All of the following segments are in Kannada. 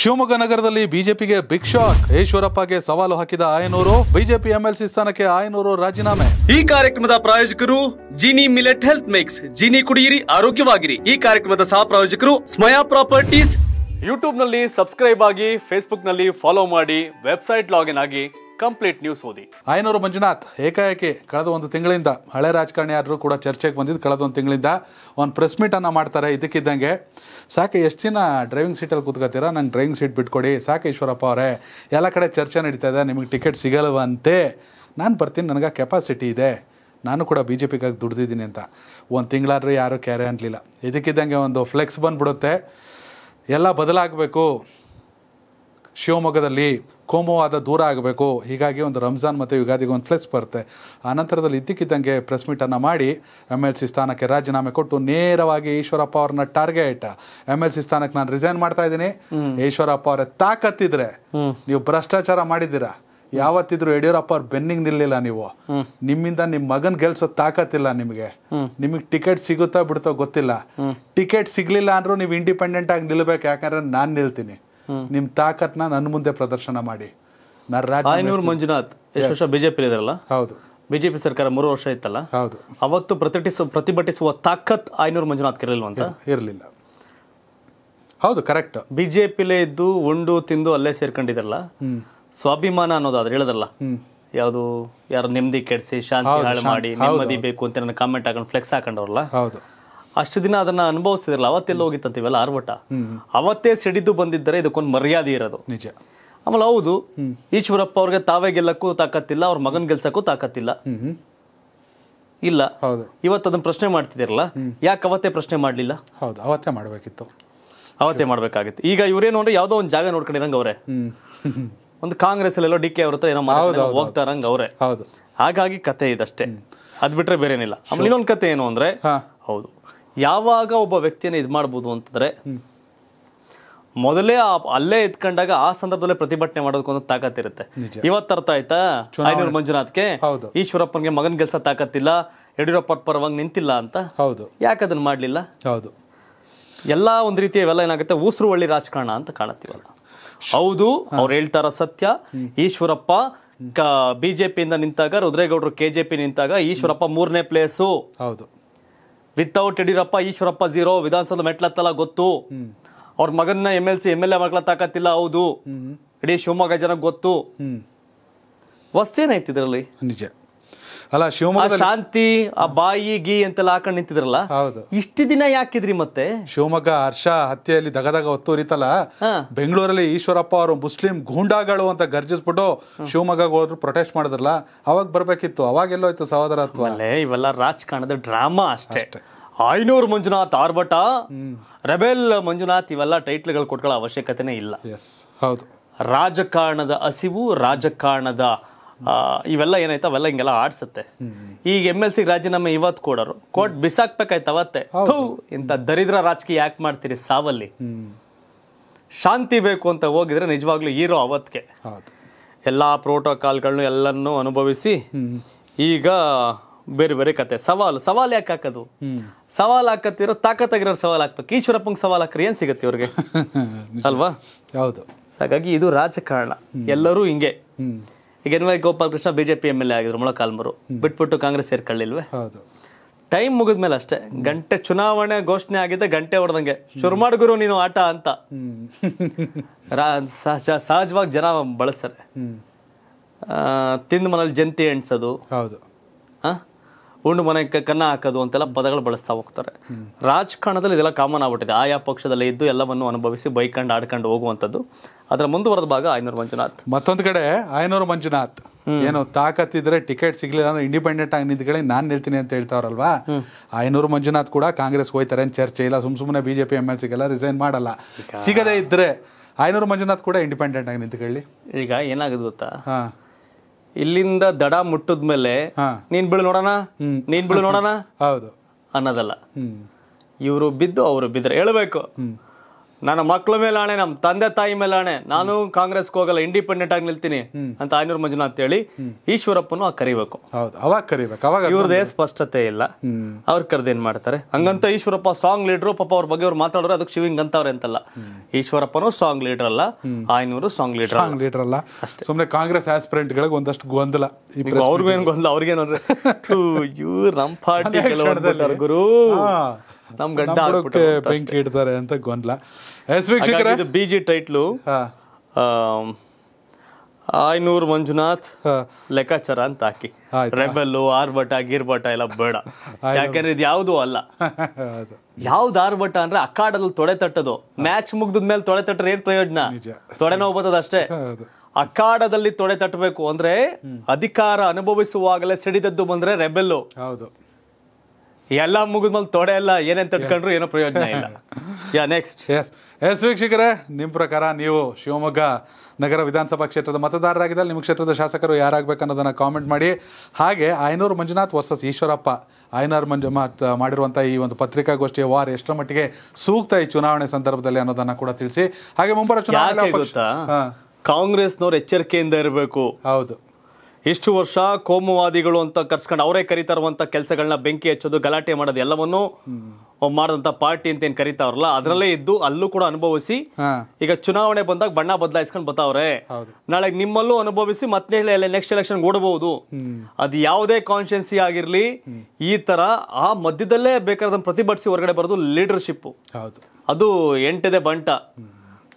ಶಿವಮೊಗ್ಗ ನಗರದಲ್ಲಿ ಬಿಜೆಪಿಗೆ ಬಿಗ್ ಶಾಕ್ ಈಶ್ವರಪ್ಪಗೆ ಸವಾಲು ಹಾಕಿದ ಆಯನೂರು ಬಿಜೆಪಿ ಎಂಎಲ್ಸಿ ಸ್ಥಾನಕ್ಕೆ ಆಯನೂರು ರಾಜೀನಾಮೆ ಈ ಕಾರ್ಯಕ್ರಮದ ಪ್ರಾಯೋಜಕರು Jini millet health mix Jini ಕುಡಿಯಿರಿ ಆರೋಗ್ಯವಾಗಿರಿ ಈ ಕಾರ್ಯಕ್ರಮದ ಸಹ ಪ್ರಾಯೋಜಕರು ಸ್ಮಯಾ ಪ್ರಾಪರ್ಟೀಸ್ ನಲ್ಲಿ ಸಬ್ಸ್ಕ್ರೈಬ್ ಆಗಿ ನಲ್ಲಿ ಫಾಲೋ ಮಾಡಿ ವೆಬ್ಸೈಟ್ ಲಾಗಿನ್ ಆಗಿ ಕಂಪ್ಲೀಟ್ ನ್ಯೂಸ್ ಓದಿ ಆಯನೂರು ಮಂಜುನಾಥ್ ಏಕಾಏಕಿ ಕಳೆದ ಒಂದು ತಿಂಗಳಿಂದ ಹಳೆ ಆದರೂ ಕೂಡ ಚರ್ಚೆಗೆ ಬಂದಿದ್ದು ಕಳೆದ ಒಂದು ತಿಂಗಳಿಂದ ಒಂದು ಪ್ರೆಸ್ ಮೀಟ್ ಅನ್ನ ಮಾಡ್ತಾರೆ ಇದಕ್ಕಿದ್ದಂಗೆ ಸಾಕೆ ಎಷ್ಟು ದಿನ ಡ್ರೈವಿಂಗ್ ಸೀಟಲ್ಲಿ ಕೂತ್ಕೋತೀರಾ ನಂಗೆ ಡ್ರೈವಿಂಗ್ ಸೀಟ್ ಬಿಟ್ಕೊಡಿ ಸಾಕೆ ಈಶ್ವರಪ್ಪ ಅವರೇ ಎಲ್ಲ ಕಡೆ ಚರ್ಚೆ ನಡೀತಾ ಇದೆ ನಿಮಗೆ ಟಿಕೆಟ್ ಸಿಗಲ್ವಂತೆ ನಾನು ಬರ್ತೀನಿ ನನಗೆ ಕೆಪಾಸಿಟಿ ಇದೆ ನಾನು ಕೂಡ ಬಿ ಜೆ ಪಿಗಾಗಿ ದುಡ್ದಿದ್ದೀನಿ ಅಂತ ಒಂದು ತಿಂಗಳಾದರೂ ಯಾರೂ ಕ್ಯಾರೆ ಅನ್ನಲಿಲ್ಲ ಇದಕ್ಕಿದ್ದಂಗೆ ಒಂದು ಫ್ಲೆಕ್ಸ್ ಬಂದುಬಿಡುತ್ತೆ ಎಲ್ಲ ಬದಲಾಗಬೇಕು ಶಿವಮೊಗ್ಗದಲ್ಲಿ ಕೋಮುವಾದ ದೂರ ಆಗಬೇಕು ಹೀಗಾಗಿ ಒಂದು ರಂಜಾನ್ ಮತ್ತು ಯುಗಾದಿಗೆ ಒಂದು ಫ್ಲೆಕ್ಸ್ ಬರುತ್ತೆ ಆನಂತರದಲ್ಲಿ ಇದ್ದಕ್ಕಿದ್ದಂಗೆ ಪ್ರೆಸ್ ಮೀಟನ್ನು ಮಾಡಿ ಎಮ್ ಎಲ್ ಸಿ ಸ್ಥಾನಕ್ಕೆ ರಾಜೀನಾಮೆ ಕೊಟ್ಟು ನೇರವಾಗಿ ಈಶ್ವರಪ್ಪ ಅವ್ರನ್ನ ಟಾರ್ಗೆಟ್ ಎಮ್ ಎಲ್ ಸಿ ಸ್ಥಾನಕ್ಕೆ ನಾನು ರಿಸೈನ್ ಮಾಡ್ತಾ ಇದ್ದೀನಿ ಈಶ್ವರಪ್ಪ ಅವರೇ ತಾಕತ್ತಿದ್ರೆ ನೀವು ಭ್ರಷ್ಟಾಚಾರ ಮಾಡಿದ್ದೀರಾ ಯಾವತ್ತಿದ್ರು ಯಡಿಯೂರಪ್ಪ ಅವ್ರ ಬೆನ್ನಿಂಗ್ ನಿಲ್ಲಿಲ್ಲ ನೀವು ನಿಮ್ಮಿಂದ ನಿಮ್ ಮಗನ್ ಗೆಲ್ಸೋ ತಾಕತ್ತಿಲ್ಲ ನಿಮಗೆ ನಿಮಗೆ ಟಿಕೆಟ್ ಸಿಗುತ್ತಾ ಬಿಡ್ತೋ ಗೊತ್ತಿಲ್ಲ ಟಿಕೆಟ್ ಸಿಗ್ಲಿಲ್ಲ ಅಂದ್ರೂ ನೀವು ಇಂಡಿಪೆಂಡೆಂಟ್ ಆಗಿ ನಿಲ್ಬೇಕು ಯಾಕಂದ್ರೆ ನಾನು ನಿಲ್ತೀನಿ ನಿಮ್ ತಾಕತ್ನ ನನ್ನ ಮುಂದೆ ಪ್ರದರ್ಶನ ಮಾಡಿ ಮಂಜುನಾಥ್ ವರ್ಷ ಬಿಜೆಪಿ ಹೌದು ಬಿಜೆಪಿ ಸರ್ಕಾರ ಮೂರು ವರ್ಷ ಇತ್ತಲ್ಲ ಹೌದು ಅವತ್ತು ಪ್ರತಿಭಟಿಸುವ ಪ್ರತಿಭಟಿಸುವ ತಾಕತ್ ಐನೂರ್ ಮಂಜುನಾಥ್ ಅಂತ ಇರಲಿಲ್ಲ ಹೌದು ಕರೆಕ್ಟ್ ಬಿಜೆಪಿಲೇ ಇದ್ದು ಉಂಡು ತಿಂದು ಅಲ್ಲೇ ಸೇರ್ಕೊಂಡಿದ್ರಲ್ಲ ಸ್ವಾಭಿಮಾನ ಅನ್ನೋದಾದ್ರೆ ಹೇಳದಲ್ಲ ಯಾವುದು ಯಾರು ನೆಮ್ಮದಿ ಕೆಡಿಸಿ ಶಾಂತಿ ಹಾಳು ಮಾಡಿ ನೆಮ್ಮದಿ ಬೇಕು ಅಂತ ನನ್ನ ಕಾಮೆಂಟ್ ಹಾಕೊಂಡು ಫ್ಲೆಕ್ಸ್ ಹಾಕೊಂಡವ್ರಲ್ಲ ಹೌದು ಅಷ್ಟು ದಿನ ಅದನ್ನ ಅನುಭವಿಸಿದ್ರಲ್ಲ ಅವತ್ತೆಲ್ಲ ಹೋಗಿತ್ತಂತೀವಲ್ಲ ಆರ್ಭಟ ಅವತ್ತೇ ಸಿಡಿದು ಬಂದಿದ್ದರೆ ಇದಕ್ಕೊಂದು ಮರ್ಯಾದೆ ಇರೋದು ನಿಜ ಆಮೇಲೆ ಹೌದು ಈಶ್ವರಪ್ಪ ಅವ್ರಿಗೆ ತಾವೇ ಗೆಲ್ಲಕ್ಕೂ ತಾಕತ್ತಿಲ್ಲ ಅವ್ರ ಮಗನ್ ಗೆಲ್ಸಕ್ಕೂ ತಾಕತ್ತಿಲ್ಲ ಇಲ್ಲ ಇವತ್ತು ಅದನ್ನ ಪ್ರಶ್ನೆ ಮಾಡ್ತಿದಿರಲ್ಲ ಯಾಕೆ ಅವತ್ತೇ ಪ್ರಶ್ನೆ ಮಾಡಲಿಲ್ಲ ಹೌದು ಅವತ್ತೇ ಮಾಡಬೇಕಿತ್ತು ಅವತ್ತೇ ಮಾಡ್ಬೇಕಾಗಿತ್ತು ಈಗ ಇವ್ರೇನು ಅಂದ್ರೆ ಯಾವುದೋ ಒಂದು ಜಾಗ ನೋಡ್ಕೊಂಡಿರಂಗ ಅವ್ರೆ ಒಂದು ಕಾಂಗ್ರೆಸ್ ಅಲ್ಲೆಲ್ಲೋ ಡಿ ಕೆ ಅವ್ರ ಏನೋ ಹೋಗ್ತಾರಂಗ ಅವ್ರೆ ಹೌದು ಹಾಗಾಗಿ ಕತೆ ಇದಷ್ಟೇ ಅದ್ ಬಿಟ್ರೆ ಬೇರೆನಿಲ್ಲ ಆಮೇಲೆ ಇನ್ನೊಂದು ಕತೆ ಏನು ಅಂದ್ರೆ ಹೌದು ಯಾವಾಗ ಒಬ್ಬ ವ್ಯಕ್ತಿಯನ್ನು ಇದು ಮಾಡ್ಬೋದು ಅಂತಂದರೆ ಮೊದಲೇ ಅಲ್ಲೇ ಇದ್ಕೊಂಡಾಗ ಆ ಸಂದರ್ಭದಲ್ಲಿ ಪ್ರತಿಭಟನೆ ಮಾಡೋದಕ್ಕೊಂದು ಇರುತ್ತೆ ಇವತ್ತು ಅರ್ಥ ಆಯ್ತಾ ಐನೂರು ಮಂಜುನಾಥ್ಗೆ ಈಶ್ವರಪ್ಪನಿಗೆ ಮಗನ್ ಗೆಲ್ಸ ತಾಕತ್ತಿಲ್ಲ ಯಡಿಯೂರಪ್ಪ ಪರವಾಗಿ ನಿಂತಿಲ್ಲ ಅಂತ ಹೌದು ಯಾಕೆ ಅದನ್ನ ಮಾಡಲಿಲ್ಲ ಹೌದು ಎಲ್ಲ ಒಂದ್ ರೀತಿ ಇವೆಲ್ಲ ಏನಾಗುತ್ತೆ ಉಸಿರು ಒಳ್ಳಿ ರಾಜಕಾರಣ ಅಂತ ಕಾಣತ್ತೀವಲ್ಲ ಹೌದು ಅವ್ರು ಹೇಳ್ತಾರ ಸತ್ಯ ಈಶ್ವರಪ್ಪ ಬಿಜೆಪಿಯಿಂದ ನಿಂತಾಗ ರುದ್ರೇಗೌಡರು ಕೆಜೆಪಿ ನಿಂತಾಗ ಈಶ್ವರಪ್ಪ ಮೂರನೇ ಪ್ಲೇಸು ಹೌದು ವಿತೌಟ್ ಯಡಿಯೂರಪ್ಪ ಈಶ್ವರಪ್ಪ ಜೀರೋ ವಿಧಾನಸೌಧ ಮೆಟ್ಲತ್ತಲ್ಲ ಗೊತ್ತು ಅವ್ರ ಮಗನ M L C M L A ಮಾಡ್ಕೊಳ ತಾಕತ್ತಿಲ್ಲ ಹೌದು ಇಡೀ ಶಿವಮೊಗ್ಗ ಜನಕ್ಕೆ ಗೊತ್ತು ವಸ್ತು ಇದರಲ್ಲಿ ನಿಜ ಅಲ್ಲ ಶಿವಮೊಗ್ಗ ಶಾಂತಿ ಆ ಬಾಯಿ ಗಿ ಅಂತೆಲ್ಲ ಹಾಕೊಂಡು ನಿಂತಿದ್ರಲ್ಲ ಹೌದು ಇಷ್ಟು ದಿನ ಯಾಕಿದ್ರಿ ಮತ್ತೆ ಶಿವಮೊಗ್ಗ ಹರ್ಷ ಹತ್ಯೆಯಲ್ಲಿ ದಗದಗ ಹೊರಿತಲ್ಲ ಬೆಂಗಳೂರಲ್ಲಿ ಈಶ್ವರಪ್ಪ ಅವರು ಮುಸ್ಲಿಂ ಗೂಂಡಾಗಳು ಅಂತ ಗರ್ಜಿಸ್ಬಿಟ್ಟು ಶಿವಮೊಗ್ಗ ಹೋದ್ರು ಪ್ರೊಟೆಸ್ಟ್ ಮಾಡಿದ್ರಲ್ಲ ಅವಾಗ ಬರ್ಬೇಕಿತ್ತು ಅವಾಗೆಲ್ಲೋಯ್ತು ಸಹೋದರ ಅಲ್ಲೇ ಇವೆಲ್ಲ ರಾಜಕಾರಣದ ಡ್ರಾಮಾ ಅಷ್ಟೇ ಐನೂರು ಮಂಜುನಾಥ್ ಆರ್ಬಟ ರೆಬೆಲ್ ಮಂಜುನಾಥ್ ಇವೆಲ್ಲ ಟೈಟ್ಲ್ಗಳು ಕೊಟ್ಕೊಳ್ಳೋ ಅವಶ್ಯಕತೆನೇ ಇಲ್ಲ ಹೌದು ರಾಜಕಾರಣದ ಹಸಿವು ರಾಜಕಾರಣದ ಇವೆಲ್ಲ ಏನಾಯ್ತು ಅವೆಲ್ಲ ಹಿಂಗೆಲ್ಲ ಆಡ್ಸುತ್ತೆ ಈಗ ಎಮ್ ಎಲ್ ಸಿ ರಾಜೀನಾಮೆ ಇವತ್ತು ಕೊಡೋರು ಕೋರ್ಟ್ ಬಿಸಾಕ್ಬೇಕಾಯ್ತು ಅವತ್ತೆ ಇಂತ ದರಿದ್ರ ರಾಜಕೀಯ ಯಾಕೆ ಮಾಡ್ತೀರಿ ಸಾವಲ್ಲಿ ಶಾಂತಿ ಬೇಕು ಅಂತ ಹೋಗಿದ್ರೆ ನಿಜವಾಗ್ಲೂ ಹೀರೋ ಅವತ್ಗೆ ಎಲ್ಲ ಪ್ರೋಟೋಕಾಲ್ಗಳನ್ನು ಎಲ್ಲನೂ ಅನುಭವಿಸಿ ಈಗ ಬೇರೆ ಬೇರೆ ಕತೆ ಸವಾಲು ಸವಾಲು ಯಾಕೆ ಹಾಕೋದು ಸವಾಲು ಹಾಕತ್ತಿರೋ ತಾಕತ್ತಾಗಿರೋ ಸವಾಲು ಹಾಕ್ಬೇಕು ಈಶ್ವರಪ್ಪಂಗೆ ಸವಾಲು ಹಾಕ್ರಿ ಏನ್ ಸಿಗತ್ತೆ ಇವ್ರಿಗೆ ಅಲ್ವಾ ಹೌದು ಹಾಗಾಗಿ ಇದು ರಾಜಕಾರಣ ಎಲ್ಲರೂ ಹಿಂಗೆ ಈಗ N Y Krishna BJP M L A ಆಗಿದ್ರು ಮೊಳಕಾಲ್ಮರು ಬಿಟ್ಬಿಟ್ಟು ಕಾಂಗ್ರೆಸ್ ಸೇರ್ಕೊಳ್ಳಿಲ್ವೇ ಹೌದು ಟೈಮ್ ಮುಗಿದ್ಮೇಲೆ ಅಷ್ಟೇ ಗಂಟೆ ಚುನಾವಣೆ ಘೋಷಣೆ ಆಗಿದೆ ಗಂಟೆ ಹೊಡೆದಂಗೆ ಶುರು ಮಾಡಗುರು ನೀನು ಆಟ ಅಂತ ಸಹಜವಾಗಿ ಜನ ಬಳಸ್ತಾರೆ ತಿಂದ ಮನೇಲಿ ಜಂತಿ ಎಣ್ಸೋದು ಹೌದು ಹಾಂ ಉಂಡು ಮನೆಗೆ ಕನ್ನ ಹಾಕೋದು ಅಂತೆಲ್ಲ ಪದಗಳು ಬಳಸ್ತಾ ಹೋಗ್ತಾರೆ ರಾಜಕಾರಣದಲ್ಲಿ ಇದೆಲ್ಲ ಕಾಮನ್ ಆಗ್ಬಿಟ್ಟಿದೆ ಆಯಾ ಪಕ್ಷದಲ್ಲೇ ಇದ್ದು ಎಲ್ಲವನ್ನು ಅನುಭವಿಸಿ ಬೈಕಂಡು ಆಡ್ಕೊಂಡು ಹೋಗುವಂಥದ್ದು ಅದರ ಮುಂದುವರೆದ ಭಾಗ ಐನೂರು ಮಂಜುನಾಥ್ ಮತ್ತೊಂದು ಕಡೆ ಆಯನೂರು ಮಂಜುನಾಥ್ ಏನು ಇದ್ರೆ ಟಿಕೆಟ್ ಸಿಗ್ಲಿಲ್ಲ ಅಂದ್ರೆ ಇಂಡಿಪೆಂಡೆಂಟ್ ಆಗಿ ನಿಂತ್ಕೊಳ್ಳಿ ನಾನು ನಿಲ್ತೀನಿ ಅಂತ ಹೇಳ್ತಾವ್ರಲ್ವಾ ಐನೂರು ಮಂಜುನಾಥ್ ಕೂಡ ಕಾಂಗ್ರೆಸ್ ಹೋಯ್ತಾರೆ ಚರ್ಚೆ ಇಲ್ಲ ಸುಮ್ ಸುಮ್ಮನೆ ಬಿಜೆಪಿ ಎಂ ಎಲ್ ಸಿಗೆಲ್ಲ ರಿಸೈನ್ ಮಾಡಲ್ಲ ಸಿಗದೇ ಇದ್ರೆ ಐನೂರು ಮಂಜುನಾಥ್ ಕೂಡ ಇಂಡಿಪೆಂಡೆಂಟ್ ಆಗಿ ನಿಂತ್ಕೊಳ್ಳಿ ಈಗ ಏನಾಗದು ಗೊತ್ತಾ ಇಲ್ಲಿಂದ ದಡ ಮುಟ್ಟದ ಮೇಲೆ ನೀನ್ ಬಿಳು ನೋಡೋಣ ನೀನ್ ಬಿಳು ನೋಡೋಣ ಹೌದು ಅನ್ನೋದಲ್ಲ ಇವರು ಬಿದ್ದು ಅವರು ಬಿದ್ರೆ ಹೇಳ್ಬೇಕು ನನ್ನ ಮಕ್ಕಳ ಮೇಲೆ ಆಣೆ ನಮ್ಮ ತಂದೆ ತಾಯಿ ಮೇಲೆ ಆಣೆ ನಾನು ಕಾಂಗ್ರೆಸ್ ಹೋಗಲ್ಲ ಇಂಡಿಪೆಂಡೆಂಟ್ ಆಗಿ ನಿಲ್ತೀನಿ ಅಂತ ಆಯ್ನೂರ್ ಮಂಜುನಾಥ್ ಹೇಳಿ ಈಶ್ವರಪ್ಪನು ಆ ಕರಿಬೇಕು ಅವಾಗ ಕರಿಬೇಕು ಅವಾಗ ಇವ್ರದೇ ಸ್ಪಷ್ಟತೆ ಇಲ್ಲ ಅವ್ರ ಕರೆದೇನ್ ಮಾಡ್ತಾರೆ ಹಂಗಂತ ಈಶ್ವರಪ್ಪ ಸ್ಟ್ರಾಂಗ್ ಲೀಡರ್ ಪಾಪ ಅವ್ರ ಬಗ್ಗೆ ಅವ್ರು ಮಾತಾಡೋರು ಅದಕ್ಕೆ ಶಿವಿಂಗ್ ಅಂತವ್ರೆ ಅಂತಲ್ಲ ಈಶ್ವರಪ್ಪನು ಸ್ಟ್ರಾಂಗ್ ಲೀಡರ್ ಅಲ್ಲ ಆಯ್ನೂರು ಸ್ಟ್ರಾಂಗ್ ಲೀಡರ್ ಲೀಡರ್ ಅಲ್ಲ ಸುಮ್ಮನೆ ಕಾಂಗ್ರೆಸ್ ಆಸ್ಪಿರೆಂಟ್ ಗಳಿಗೆ ಒಂದಷ್ಟು ಗೊಂದಲ ಅವ್ರಿಗೇನು ಗೊಂದಲ ಅವ್ರಿಗೇನು ಇವ್ರು ನಮ್ಮ ಪಾರ್ಟಿ ಗುರು ನಮ್ ಗಂಡ ಇಡ್ತಾರೆ ಅಂತ ಗೊಂದಲ ಎಸ್ ವೀಕ್ಷಕರ ಟೈಟ್ಲು ಐನೂರು ಮಂಜುನಾಥ್ ಲೆಕ್ಕಾಚಾರ ಅಂತ ಹಾಕಿ ರೆಬೆಲ್ಲು ಆರ್ಭಟ ಗೀರ್ಭಟ ಎಲ್ಲ ಬೇಡ ಯಾಕಂದ್ರೆ ಇದು ಯಾವುದು ಅಲ್ಲ ಯಾವ್ದು ಆರ್ಭಟ ಅಂದ್ರೆ ಅಖಾಡದಲ್ಲಿ ತೊಡೆ ತಟ್ಟದು ಮ್ಯಾಚ್ ಮುಗ್ದಿದ್ಮೇಲೆ ಮೇಲೆ ತೊಡೆ ತಟ್ಟರೆ ಏನ್ ಪ್ರಯೋಜನ ತೊಡೆ ನೋವು ಬರ್ತದ ಅಷ್ಟೇ ಅಖಾಡದಲ್ಲಿ ತೊಡೆ ತಟ್ಟಬೇಕು ಅಂದ್ರೆ ಅಧಿಕಾರ ಅನುಭವಿಸುವಾಗಲೇ ಸಿಡಿದದ್ದು ಬಂದ್ರೆ ರೆಬೆಲ್ಲು ಹೌದು ಎಲ್ಲ ಮೇಲೆ ತೊಡೆ ಎಲ್ಲ ಏನೇನ್ ತಟ್ಕೊಂಡ್ರು ಏನೋ ಪ್ರಯೋಜನ ಇಲ್ಲ ಯಾ ನೆಕ್ಸ್ಟ್ ಎಸ್ ಎಸ್ ವೀಕ್ಷಕರೇ ನಿಮ್ಮ ಪ್ರಕಾರ ನೀವು ಶಿವಮೊಗ್ಗ ನಗರ ವಿಧಾನಸಭಾ ಕ್ಷೇತ್ರದ ಮತದಾರರಾಗಿದ್ದಲ್ಲಿ ನಿಮ್ಮ ಕ್ಷೇತ್ರದ ಶಾಸಕರು ಅನ್ನೋದನ್ನ ಕಾಮೆಂಟ್ ಮಾಡಿ ಹಾಗೆ ಆಯನೂರು ಮಂಜುನಾಥ್ ವರ್ಸಸ್ ಈಶ್ವರಪ್ಪ ಆಯನೂರು ಮಂಜು ಮಾಡಿರುವಂಥ ಈ ಒಂದು ಪತ್ರಿಕಾಗೋಷ್ಠಿಯ ವಾರ್ ಎಷ್ಟರ ಮಟ್ಟಿಗೆ ಸೂಕ್ತ ಈ ಚುನಾವಣೆ ಸಂದರ್ಭದಲ್ಲಿ ಅನ್ನೋದನ್ನ ಕೂಡ ತಿಳಿಸಿ ಹಾಗೆ ಮುಂಬರುವ ಚುನಾವಣೆ ಕಾಂಗ್ರೆಸ್ನವ್ರು ಎಚ್ಚರಿಕೆಯಿಂದ ಇರಬೇಕು ಹೌದು ಇಷ್ಟು ವರ್ಷ ಕೋಮುವಾದಿಗಳು ಅಂತ ಕರ್ಸ್ಕೊಂಡು ಅವರೇ ಕರಿತಾ ಕೆಲಸಗಳನ್ನ ಬೆಂಕಿ ಹಚ್ಚೋದು ಗಲಾಟೆ ಮಾಡೋದು ಎಲ್ಲವನ್ನೂ ಮಾಡಿದಂತ ಪಾರ್ಟಿ ಅಂತ ಏನ್ ಕರೀತಾವ್ರಲ್ಲ ಅದರಲ್ಲೇ ಇದ್ದು ಅಲ್ಲೂ ಕೂಡ ಅನುಭವಿಸಿ ಈಗ ಚುನಾವಣೆ ಬಂದಾಗ ಬಣ್ಣ ಬದಲಾಯಿಸ್ಕೊಂಡು ಬರ್ತಾವ್ರೆ ನಾಳೆ ನಿಮ್ಮಲ್ಲೂ ಅನುಭವಿಸಿ ಮತ್ತೆ ನೆಕ್ಸ್ಟ್ ಎಲೆಕ್ಷನ್ ಓಡಬಹುದು ಅದು ಯಾವುದೇ ಕಾನ್ಶಿಯನ್ಸಿ ಆಗಿರ್ಲಿ ಈ ತರ ಆ ಮಧ್ಯದಲ್ಲೇ ಬೇಕಾದ ಪ್ರತಿಭಟಿಸಿ ಹೊರಗಡೆ ಬರೋದು ಲೀಡರ್ಶಿಪ್ ಅದು ಎಂಟದೆ ಬಂಟ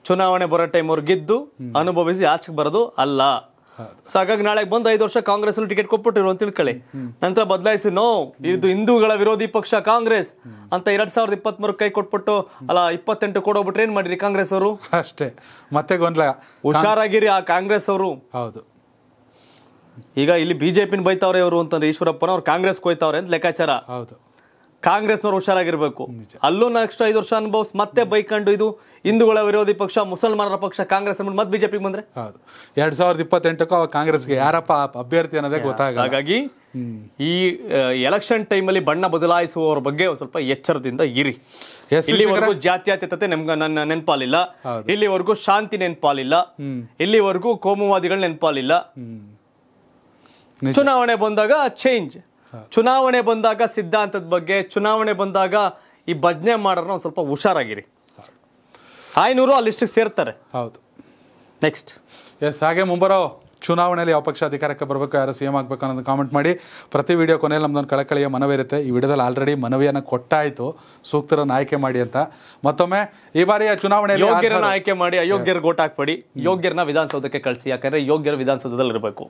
ಚುನಾವಣೆ ಬರೋ ಟೈಮ್ ಅವ್ರಿಗೆ ಗೆದ್ದು ಅನುಭವಿಸಿ ಆಚೆಗೆ ಬರೋದು ಅಲ್ಲ ಸೊ ಹಾಗಾಗಿ ನಾಳೆ ಬಂದು ಐದು ವರ್ಷ ಕಾಂಗ್ರೆಸ್ ಅಲ್ಲಿ ಟಿಕೆಟ್ ಕೊಟ್ಬಿಟ್ಟಿರು ಅಂತ ತಿಳ್ಕೊಳ್ಳಿ ನಂತರ ಬದಲಾಯಿಸಿ ನೋ ಇದು ಹಿಂದೂಗಳ ವಿರೋಧಿ ಪಕ್ಷ ಕಾಂಗ್ರೆಸ್ ಅಂತ ಎರಡ್ ಸಾವಿರದ ಇಪ್ಪತ್ತ್ ಕೈ ಕೊಟ್ಬಿಟ್ಟು ಅಲ್ಲ ಇಪ್ಪತ್ತೆಂಟು ಕೊಡೋಗ್ಬಿಟ್ರೆ ಏನ್ ಮಾಡಿರಿ ಕಾಂಗ್ರೆಸ್ ಅವರು ಅಷ್ಟೇ ಮತ್ತೆ ಗೊಂದಲ ಹುಷಾರಾಗಿರಿ ಆ ಕಾಂಗ್ರೆಸ್ ಅವರು ಹೌದು ಈಗ ಇಲ್ಲಿ ಬಿಜೆಪಿನ ಬೈತಾವ್ರೆ ಇವರು ಅಂತಂದ್ರೆ ಈಶ್ವರಪ್ಪನ ಅವ್ರು ಕಾಂಗ್ರೆಸ್ ಕೊಯ್ತಾವ್ರೆ ಅಂತ ಲೆಕ್ಕಾಚಾರ ಹೌದು ಕಾಂಗ್ರೆಸ್ನವ್ರು ಹುಷಾರಾಗಿರ್ಬೇಕು ಅಲ್ಲೂ ನೆಕ್ಸ್ಟ್ ಐದು ವರ್ಷ ಅನುಭವಿಸ್ ಮತ್ತೆ ಬೈಕಂಡು ಇದು ಹಿಂದೂಗಳ ವಿರೋಧಿ ಪಕ್ಷ ಮುಸಲ್ಮಾನರ ಪಕ್ಷ ಕಾಂಗ್ರೆಸ್ ಅಂದ್ಬಿಟ್ಟು ಮತ್ತೆ ಬಿಜೆಪಿಗೆ ಬಂದ್ರೆ ಹೌದು ಎರಡ್ ಸಾವಿರದ ಇಪ್ಪತ್ತೆಂಟಕ್ಕೂ ಅವಾಗ ಕಾಂಗ್ರೆಸ್ಗೆ ಯಾರಪ್ಪ ಅಭ್ಯರ್ಥಿ ಅನ್ನೋದೇ ಗೊತ್ತಾಗ ಹಾಗಾಗಿ ಈ ಎಲೆಕ್ಷನ್ ಟೈಮಲ್ಲಿ ಬಣ್ಣ ಬದಲಾಯಿಸುವವರ ಬಗ್ಗೆ ಸ್ವಲ್ಪ ಎಚ್ಚರದಿಂದ ಇರಿ ಇಲ್ಲಿವರೆಗೂ ಜಾತ್ಯಾತೀತತೆ ನಮ್ಗೆ ನನ್ನ ನೆನಪಾಲಿಲ್ಲ ಇಲ್ಲಿವರೆಗೂ ಶಾಂತಿ ನೆನಪಾಲಿಲ್ಲ ಇಲ್ಲಿವರೆಗೂ ಕೋಮುವಾದಿಗಳು ನೆನಪಾಲಿಲ್ಲ ಚುನಾವಣೆ ಬಂದಾಗ ಚೇಂಜ್ ಚುನಾವಣೆ ಬಂದಾಗ ಸಿದ್ಧಾಂತದ ಬಗ್ಗೆ ಚುನಾವಣೆ ಬಂದಾಗ ಈ ಭಜನೆ ಮಾಡೋರ್ನ ಸ್ವಲ್ಪ ಹುಷಾರಾಗಿರಿ ಐನೂರು ಆ ಲಿಸ್ಟಿಗೆ ಸೇರ್ತಾರೆ ಹೌದು ನೆಕ್ಸ್ಟ್ ಎಸ್ ಹಾಗೆ ಮುಂಬರೋ ಚುನಾವಣೆಯಲ್ಲಿ ಯಾವ ಪಕ್ಷ ಅಧಿಕಾರಕ್ಕೆ ಬರಬೇಕು ಯಾರು ಸಿಎಂ ಆಗಬೇಕು ಅನ್ನೋದು ಕಾಮೆಂಟ್ ಮಾಡಿ ಪ್ರತಿ ವಿಡಿಯೋ ಕೊನೆಯಲ್ಲಿ ನಮ್ದೊಂದು ಕಳಕಳಿಯ ಮನವಿ ಇರುತ್ತೆ ಈ ವಿಡಿಯೋದಲ್ಲಿ ಆಲ್ರೆಡಿ ಮನವಿಯನ್ನು ಕೊಟ್ಟಾಯಿತು ಸೂಕ್ತರನ್ನು ಆಯ್ಕೆ ಮಾಡಿ ಅಂತ ಮತ್ತೊಮ್ಮೆ ಈ ಬಾರಿಯ ಚುನಾವಣೆಯಲ್ಲಿ ಯೋಗ್ಯರನ್ನು ಆಯ್ಕೆ ಮಾಡಿ ಅಯೋಗ್ಯರ ಗೋಟ್ ಹಾಕ್ಬೇಡಿ ಯೋಗ್ಯರನ್ನ ವಿಧಾನಸೌಧಕ್ಕೆ ಕಳಿಸಿ ಯಾಕಂದ್ರೆ ಯೋಗ್ಯರು ಇರಬೇಕು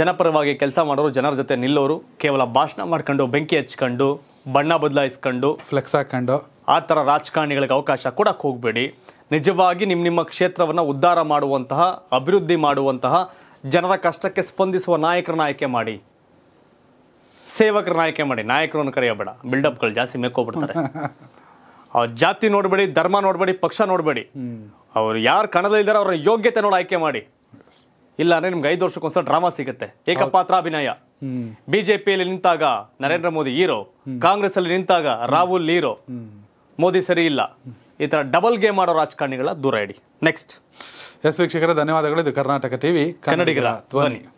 ಜನಪರವಾಗಿ ಕೆಲಸ ಮಾಡೋರು ಜನರ ಜೊತೆ ನಿಲ್ಲೋರು ಕೇವಲ ಭಾಷಣ ಮಾಡ್ಕೊಂಡು ಬೆಂಕಿ ಹಚ್ಕೊಂಡು ಬಣ್ಣ ಬದಲಾಯಿಸ್ಕೊಂಡು ಫ್ಲೆಕ್ಸ್ ಹಾಕೊಂಡು ಆ ಥರ ರಾಜಕಾರಣಿಗಳಿಗೆ ಅವಕಾಶ ಕೊಡಕ್ಕೆ ಹೋಗಬೇಡಿ ನಿಜವಾಗಿ ನಿಮ್ಮ ನಿಮ್ಮ ಕ್ಷೇತ್ರವನ್ನು ಉದ್ಧಾರ ಮಾಡುವಂತಹ ಅಭಿವೃದ್ಧಿ ಮಾಡುವಂತಹ ಜನರ ಕಷ್ಟಕ್ಕೆ ಸ್ಪಂದಿಸುವ ನಾಯಕರನ್ನ ಆಯ್ಕೆ ಮಾಡಿ ಸೇವಕರನ್ನ ಆಯ್ಕೆ ಮಾಡಿ ನಾಯಕರನ್ನು ಕರೆಯಬೇಡ ಬಿಲ್ಡಪ್ಗಳು ಜಾಸ್ತಿ ಮೇಕೋಗ್ಬಿಡ್ತಾರೆ ಅವ್ರ ಜಾತಿ ನೋಡಬೇಡಿ ಧರ್ಮ ನೋಡಬೇಡಿ ಪಕ್ಷ ನೋಡಬೇಡಿ ಅವರು ಯಾರು ಕಣದಲ್ಲಿದ್ದಾರೆ ಅವರ ಯೋಗ್ಯತೆ ನೋಡಿ ಆಯ್ಕೆ ಮಾಡಿ ಇಲ್ಲ ಅಂದ್ರೆ ನಿಮ್ಗೆ ಐದು ವರ್ಷಕ್ಕೊಂದ್ಸಲ ಡ್ರಾಮಾ ಸಿಗುತ್ತೆ ಏಕಪಾತ್ರಾಭಿನಯ ಬಿಜೆಪಿಯಲ್ಲಿ ನಿಂತಾಗ ನರೇಂದ್ರ ಮೋದಿ ಹೀರೋ ಕಾಂಗ್ರೆಸ್ ಅಲ್ಲಿ ನಿಂತಾಗ ರಾಹುಲ್ ಹೀರೋ ಮೋದಿ ಸರಿ ಇಲ್ಲ ಈ ಥರ ಡಬಲ್ ಗೇಮ್ ಮಾಡೋ ರಾಜಕಾರಣಿಗಳ ದೂರ ಇಡಿ ನೆಕ್ಸ್ಟ್ ಎಸ್ ವೀಕ್ಷಕರ ಧನ್ಯವಾದಗಳು ಇದು ಕರ್ನಾಟಕ ಟಿವಿ ಕನ್ನಡಿಗರ ಧ್ವನಿ